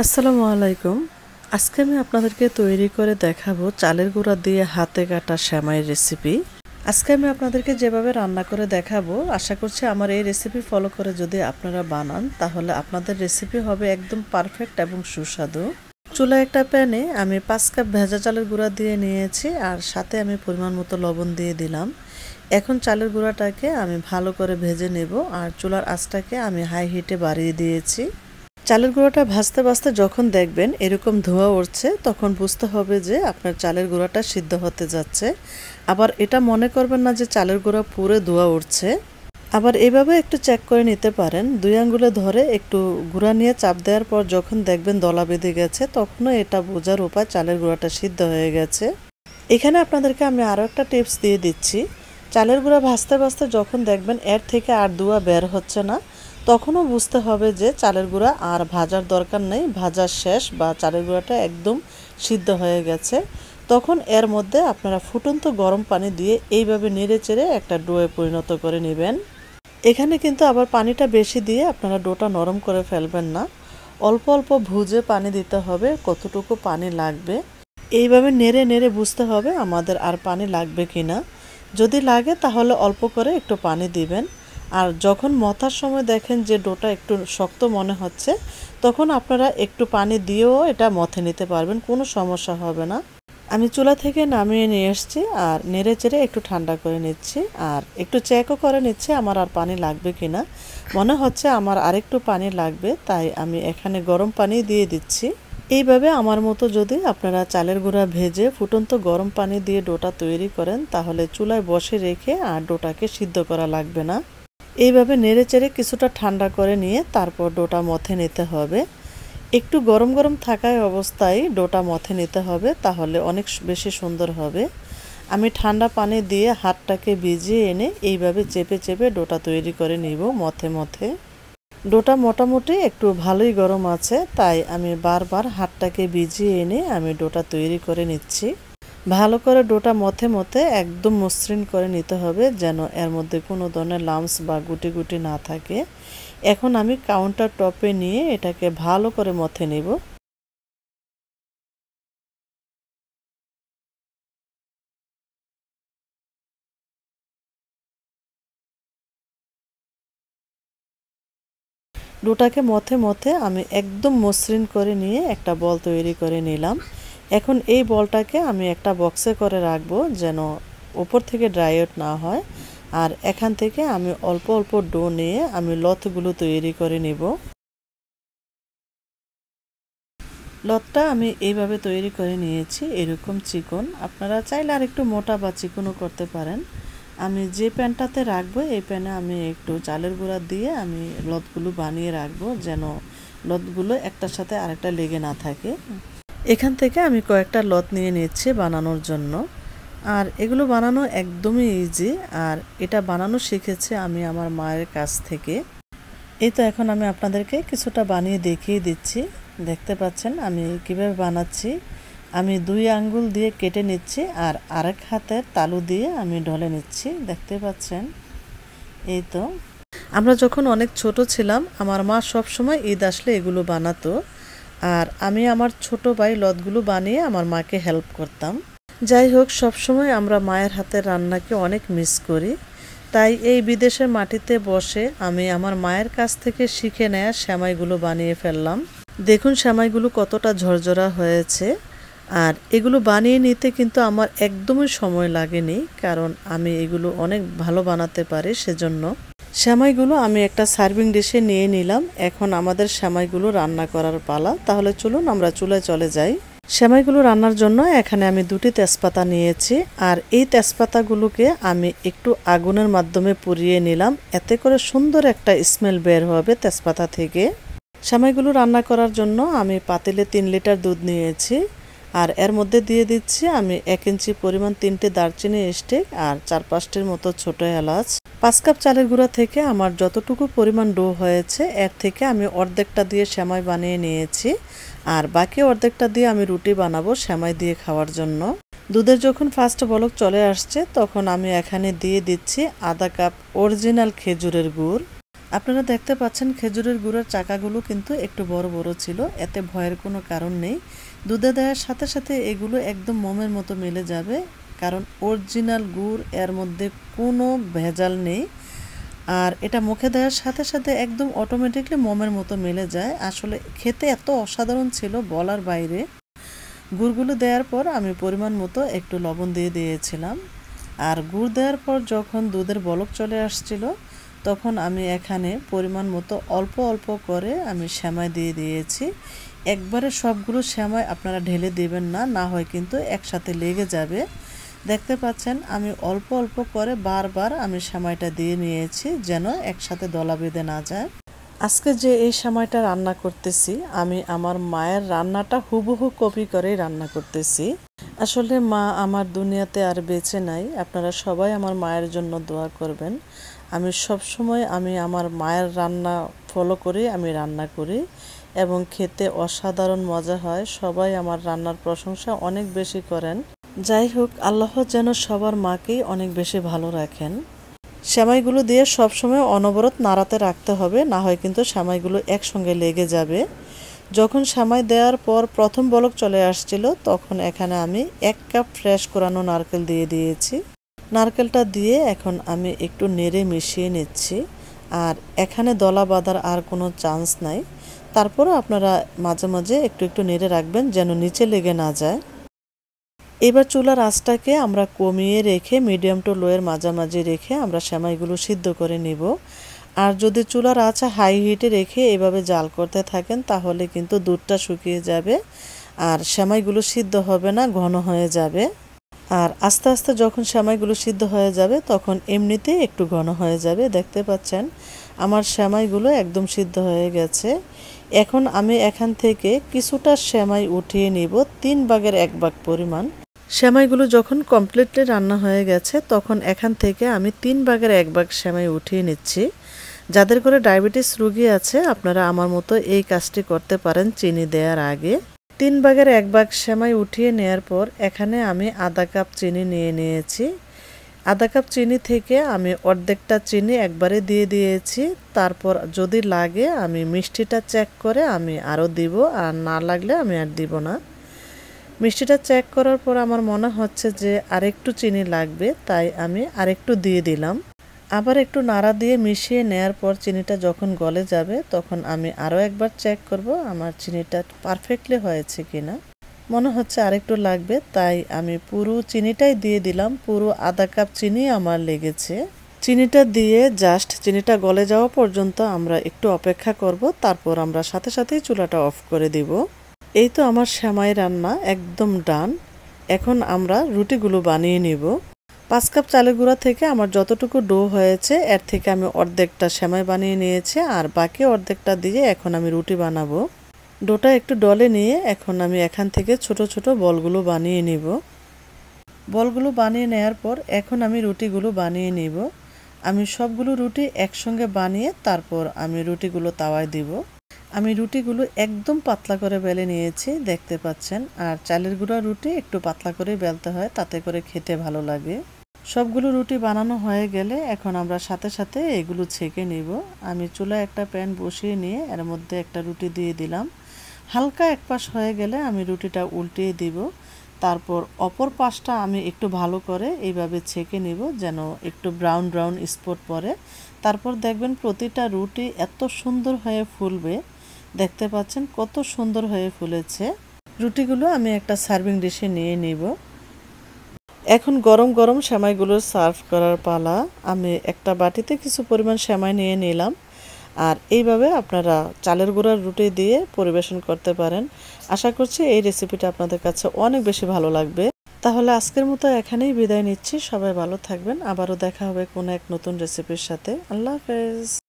আসসালামু আলাইকুম আজকে আমি আপনাদেরকে তৈরি করে দেখাবো চালের গুঁড়া দিয়ে হাতে কাটা শ্যামাইয়ের রেসিপি আজকে আমি আপনাদেরকে যেভাবে রান্না করে দেখাবো আশা করছি আমার এই রেসিপি ফলো করে যদি আপনারা বানান তাহলে আপনাদের রেসিপি হবে একদম পারফেক্ট এবং সুস্বাদু চুলা একটা প্যানে আমি পাঁচ কাপ ভেজা চালের গুঁড়া দিয়ে নিয়েছি আর সাথে আমি পরিমাণ মতো লবণ দিয়ে দিলাম এখন চালের গুঁড়াটাকে আমি ভালো করে ভেজে নেব আর চুলার আঁচটাকে আমি হাই হিটে বাড়িয়ে দিয়েছি চালের গুঁড়োটা ভাজতে ভাজতে যখন দেখবেন এরকম ধোঁয়া উঠছে তখন বুঝতে হবে যে আপনার চালের গুঁড়াটা সিদ্ধ হতে যাচ্ছে আবার এটা মনে করবেন না যে চালের গুঁড়া পুরে ধোঁয়া উঠছে আবার এভাবে একটু চেক করে নিতে পারেন দুই আঙ্গুলে ধরে একটু গুঁড়া নিয়ে চাপ দেওয়ার পর যখন দেখবেন দলা বেঁধে গেছে তখনও এটা বোঝার উপায় চালের গুঁড়াটা সিদ্ধ হয়ে গেছে এখানে আপনাদেরকে আমি আরও একটা টিপস দিয়ে দিচ্ছি চালের গুঁড়া ভাজতে ভাজতে যখন দেখবেন এর থেকে আর দুয়া বের হচ্ছে না তখনও বুঝতে হবে যে চালের গুঁড়া আর ভাজার দরকার নেই ভাজা শেষ বা চালের গুঁড়াটা একদম সিদ্ধ হয়ে গেছে তখন এর মধ্যে আপনারা ফুটন্ত গরম পানি দিয়ে এইভাবে নেড়ে চেড়ে একটা ডোয়ে পরিণত করে নেবেন এখানে কিন্তু আবার পানিটা বেশি দিয়ে আপনারা ডোটা নরম করে ফেলবেন না অল্প অল্প ভুজে পানি দিতে হবে কতটুকু পানি লাগবে এইভাবে নেড়ে নেড়ে বুঝতে হবে আমাদের আর পানি লাগবে কি না যদি লাগে তাহলে অল্প করে একটু পানি দিবেন আর যখন মথার সময় দেখেন যে ডোটা একটু শক্ত মনে হচ্ছে তখন আপনারা একটু পানি দিয়েও এটা মথে নিতে পারবেন কোনো সমস্যা হবে না আমি চুলা থেকে নামিয়ে নিয়ে এসছি আর নেড়ে চেড়ে একটু ঠান্ডা করে নিচ্ছি আর একটু চেকও করে নিচ্ছি আমার আর পানি লাগবে কি না মনে হচ্ছে আমার আরেকটু পানি লাগবে তাই আমি এখানে গরম পানি দিয়ে দিচ্ছি এইভাবে আমার মতো যদি আপনারা চালের গুঁড়া ভেজে ফুটন্ত গরম পানি দিয়ে ডোটা তৈরি করেন তাহলে চুলায় বসে রেখে আর ডোটাকে সিদ্ধ করা লাগবে না এইভাবে নেড়েচেড়ে কিছুটা ঠান্ডা করে নিয়ে তারপর ডোটা মথে নিতে হবে একটু গরম গরম থাকায় অবস্থায় ডোটা মথে নিতে হবে তাহলে অনেক বেশি সুন্দর হবে আমি ঠান্ডা পানি দিয়ে হাতটাকে ভিজিয়ে এনে এইভাবে চেপে চেপে ডোটা তৈরি করে নিব মথে মথে ডোটা মোটামুটি একটু ভালোই গরম আছে তাই আমি বারবার হাতটাকে ভিজিয়ে এনে আমি ডোটা তৈরি করে নিচ্ছি ভালো করে ডোটা মথে মথে একদম মসৃণ করে নিতে হবে যেন এর মধ্যে কোনো ধরনের লামস বা গুটি গুটি না থাকে এখন আমি কাউন্টার টপে নিয়ে এটাকে ভালো করে মথে নেব ডোটাকে মথে মথে আমি একদম মসৃণ করে নিয়ে একটা বল তৈরি করে নিলাম এখন এই বলটাকে আমি একটা বক্সে করে রাখবো যেন ওপর থেকে ড্রাই আউট না হয় আর এখান থেকে আমি অল্প অল্প ডো নিয়ে আমি লথগুলো তৈরি করে নেব লতটা আমি এইভাবে তৈরি করে নিয়েছি এরকম চিকন আপনারা চাইলে আর একটু মোটা বা চিকনও করতে পারেন আমি যে প্যানটাতে রাখবো এই প্যানে আমি একটু চালের গুঁড়া দিয়ে আমি লতগুলো বানিয়ে রাখবো যেন লতগুলো একটার সাথে আরেকটা লেগে না থাকে এখান থেকে আমি কয়েকটা লত নিয়ে নিচ্ছি বানানোর জন্য আর এগুলো বানানো একদমই ইজি আর এটা বানানো শিখেছে আমি আমার মায়ের কাছ থেকে এই তো এখন আমি আপনাদেরকে কিছুটা বানিয়ে দেখিয়ে দিচ্ছি দেখতে পাচ্ছেন আমি কিভাবে বানাচ্ছি আমি দুই আঙ্গুল দিয়ে কেটে নিচ্ছি আর আরেক হাতের তালু দিয়ে আমি ঢলে নিচ্ছি দেখতে পাচ্ছেন এই তো আমরা যখন অনেক ছোট ছিলাম আমার মা সব সময় ঈদ আসলে এগুলো বানাতো আর আমি আমার ছোট ভাই লতগুলো বানিয়ে আমার মাকে হেল্প করতাম যাই হোক সবসময় আমরা মায়ের হাতের রান্নাকে অনেক মিস করি তাই এই বিদেশের মাটিতে বসে আমি আমার মায়ের কাছ থেকে শিখে নেয়া শ্যামাইগুলো বানিয়ে ফেললাম দেখুন শ্যামাইগুলো কতটা ঝরঝরা হয়েছে আর এগুলো বানিয়ে নিতে কিন্তু আমার একদমই সময় লাগেনি কারণ আমি এগুলো অনেক ভালো বানাতে পারি সেজন্য সেমাইগুলো আমি একটা সার্ভিং ডিশে নিয়ে নিলাম এখন আমাদের সেমাইগুলো রান্না করার পালা তাহলে চলুন আমরা চুলায় চলে যাই সেমাইগুলো রান্নার জন্য এখানে আমি দুটি তেজপাতা নিয়েছি আর এই তেজপাতাগুলোকে আমি একটু আগুনের মাধ্যমে পুড়িয়ে নিলাম এতে করে সুন্দর একটা স্মেল বের হবে তেজপাতা থেকে সেমাইগুলো রান্না করার জন্য আমি পাতিলে তিন লিটার দুধ নিয়েছি আর এর মধ্যে দিয়ে দিচ্ছি আমি এক ইঞ্চি পরিমাণ তিনটে দারচিনি স্টেক আর চার পাঁচটির মতো ছোটো এলাচ পাঁচ কাপ চালের গুঁড়া থেকে আমার যতটুকু পরিমাণ ডো হয়েছে এর থেকে আমি অর্ধেকটা দিয়ে শ্যামাই বানিয়ে নিয়েছি আর বাকি অর্ধেকটা দিয়ে আমি রুটি বানাবো শ্যামাই দিয়ে খাওয়ার জন্য দুধের যখন ফার্স্ট বলক চলে আসছে তখন আমি এখানে দিয়ে দিচ্ছি আধা কাপ অরিজিনাল খেজুরের গুড় আপনারা দেখতে পাচ্ছেন খেজুরের গুঁড়ের চাকাগুলো কিন্তু একটু বড় বড় ছিল এতে ভয়ের কোনো কারণ নেই দুধে দেওয়ার সাথে সাথে এগুলো একদম মোমের মতো মিলে যাবে কারণ অরিজিনাল গুড় এর মধ্যে কোনো ভেজাল নেই আর এটা মুখে দেওয়ার সাথে সাথে একদম অটোমেটিকলি মোমের মতো মেলে যায় আসলে খেতে এত অসাধারণ ছিল বলার বাইরে গুড়গুলো দেওয়ার পর আমি পরিমাণ মতো একটু লবণ দিয়ে দিয়েছিলাম আর গুড় দেওয়ার পর যখন দুধের বলক চলে আসছিল তখন আমি এখানে পরিমাণ মতো অল্প অল্প করে আমি শ্যামাই দিয়ে দিয়েছি একবারে সবগুলো শ্যামাই আপনারা ঢেলে দেবেন না না হয় কিন্তু একসাথে লেগে যাবে দেখতে পাচ্ছেন আমি অল্প অল্প করে বারবার আমি সময়টা দিয়ে নিয়েছি যেন একসাথে দলা বেঁধে না যায় আজকে যে এই সময়টা রান্না করতেছি আমি আমার মায়ের রান্নাটা হুবহু কপি করেই রান্না করতেছি আসলে মা আমার দুনিয়াতে আর বেঁচে নাই আপনারা সবাই আমার মায়ের জন্য দোয়া করবেন আমি সবসময় আমি আমার মায়ের রান্না ফলো করে আমি রান্না করি এবং খেতে অসাধারণ মজা হয় সবাই আমার রান্নার প্রশংসা অনেক বেশি করেন যাই হোক আল্লাহ যেন সবার মাকেই অনেক বেশি ভালো রাখেন সেমাইগুলো দিয়ে সবসময় অনবরত নাড়াতে রাখতে হবে না হয় কিন্তু সেমাইগুলো একসঙ্গে লেগে যাবে যখন সেমাই দেওয়ার পর প্রথম বলক চলে আসছিল তখন এখানে আমি এক কাপ ফ্রেশ কোরানো নারকেল দিয়ে দিয়েছি নারকেলটা দিয়ে এখন আমি একটু নেড়ে মিশিয়ে নিচ্ছি আর এখানে দলা বাঁধার আর কোনো চান্স নাই তারপরও আপনারা মাঝে মাঝে একটু একটু নেড়ে রাখবেন যেন নিচে লেগে না যায় এবার চুলার আঁচটাকে আমরা কমিয়ে রেখে মিডিয়াম টু লোয়ের মাঝামাঝি রেখে আমরা সেমাইগুলো সিদ্ধ করে নেব আর যদি চুলার আঁচ হাই হিটে রেখে এভাবে জাল করতে থাকেন তাহলে কিন্তু দুধটা শুকিয়ে যাবে আর সেমাইগুলো সিদ্ধ হবে না ঘন হয়ে যাবে আর আস্তে আস্তে যখন সেমাইগুলো সিদ্ধ হয়ে যাবে তখন এমনিতেই একটু ঘন হয়ে যাবে দেখতে পাচ্ছেন আমার সেমাইগুলো একদম সিদ্ধ হয়ে গেছে এখন আমি এখান থেকে কিছুটা সেমাই উঠিয়ে নিব তিন ভাগের এক ভাগ পরিমাণ সেমাইগুলো যখন কমপ্লিটলি রান্না হয়ে গেছে তখন এখান থেকে আমি তিন ভাগের এক ভাগ সেমাই উঠিয়ে নিচ্ছি যাদের করে ডায়াবেটিস রুগী আছে আপনারা আমার মতো এই কাজটি করতে পারেন চিনি দেওয়ার আগে তিন ভাগের এক ভাগ সেমাই উঠিয়ে নেয়ার পর এখানে আমি আধা কাপ চিনি নিয়ে নিয়েছি আধা কাপ চিনি থেকে আমি অর্ধেকটা চিনি একবারে দিয়ে দিয়েছি তারপর যদি লাগে আমি মিষ্টিটা চেক করে আমি আরও দিব আর না লাগলে আমি আর দিব না মিষ্টিটা চেক করার পর আমার মনে হচ্ছে যে আরেকটু চিনি লাগবে তাই আমি আরেকটু দিয়ে দিলাম আবার একটু নাড়া দিয়ে মিশিয়ে নেয়ার পর চিনিটা যখন গলে যাবে তখন আমি আরও একবার চেক করব আমার চিনিটা পারফেক্টলি হয়েছে কিনা মনে হচ্ছে আরেকটু লাগবে তাই আমি পুরো চিনিটাই দিয়ে দিলাম পুরো আধা কাপ চিনি আমার লেগেছে চিনিটা দিয়ে জাস্ট চিনিটা গলে যাওয়া পর্যন্ত আমরা একটু অপেক্ষা করব তারপর আমরা সাথে সাথেই চুলাটা অফ করে দিব এই তো আমার শ্যামাই রান্না একদম ডান এখন আমরা রুটিগুলো বানিয়ে নেব পাঁচ কাপ চালের গুঁড়া থেকে আমার যতটুকু ডো হয়েছে এর থেকে আমি অর্ধেকটা শ্যামাই বানিয়ে নিয়েছি আর বাকি অর্ধেকটা দিয়ে এখন আমি রুটি বানাবো ডোটা একটু ডলে নিয়ে এখন আমি এখান থেকে ছোট ছোট বলগুলো বানিয়ে নিব বলগুলো বানিয়ে নেয়ার পর এখন আমি রুটিগুলো বানিয়ে নিব আমি সবগুলো রুটি একসঙ্গে বানিয়ে তারপর আমি রুটিগুলো তাওয়ায় দিব আমি রুটিগুলো একদম পাতলা করে বেলে নিয়েছি দেখতে পাচ্ছেন আর চালের গুঁড়া রুটি একটু পাতলা করে বেলতে হয় তাতে করে খেতে ভালো লাগে সবগুলো রুটি বানানো হয়ে গেলে এখন আমরা সাথে সাথে এগুলো ছেঁকে নিব আমি চুলায় একটা প্যান বসিয়ে নিয়ে এর মধ্যে একটা রুটি দিয়ে দিলাম হালকা এক পাশ হয়ে গেলে আমি রুটিটা উল্টিয়ে দিব তারপর অপর পাশটা আমি একটু ভালো করে এইভাবে ছেঁকে নিব যেন একটু ব্রাউন ব্রাউন স্পট পরে তারপর দেখবেন প্রতিটা রুটি এত সুন্দর হয়ে ফুলবে দেখতে পাচ্ছেন কত সুন্দর হয়ে ফুলেছে রুটিগুলো আমি একটা সার্ভিং ডিশে নিয়ে নেব এখন গরম গরম সেমাইগুলো সার্ভ করার পালা আমি একটা বাটিতে কিছু পরিমাণ সেমাই নিয়ে নিলাম আর এইভাবে আপনারা চালের গুঁড়ার রুটি দিয়ে পরিবেশন করতে পারেন আশা করছি এই রেসিপিটা আপনাদের কাছে অনেক বেশি ভালো লাগবে তাহলে আজকের মতো এখানেই বিদায় নিচ্ছি সবাই ভালো থাকবেন আবারও দেখা হবে কোনো এক নতুন রেসিপির সাথে আল্লাহ হাফেজ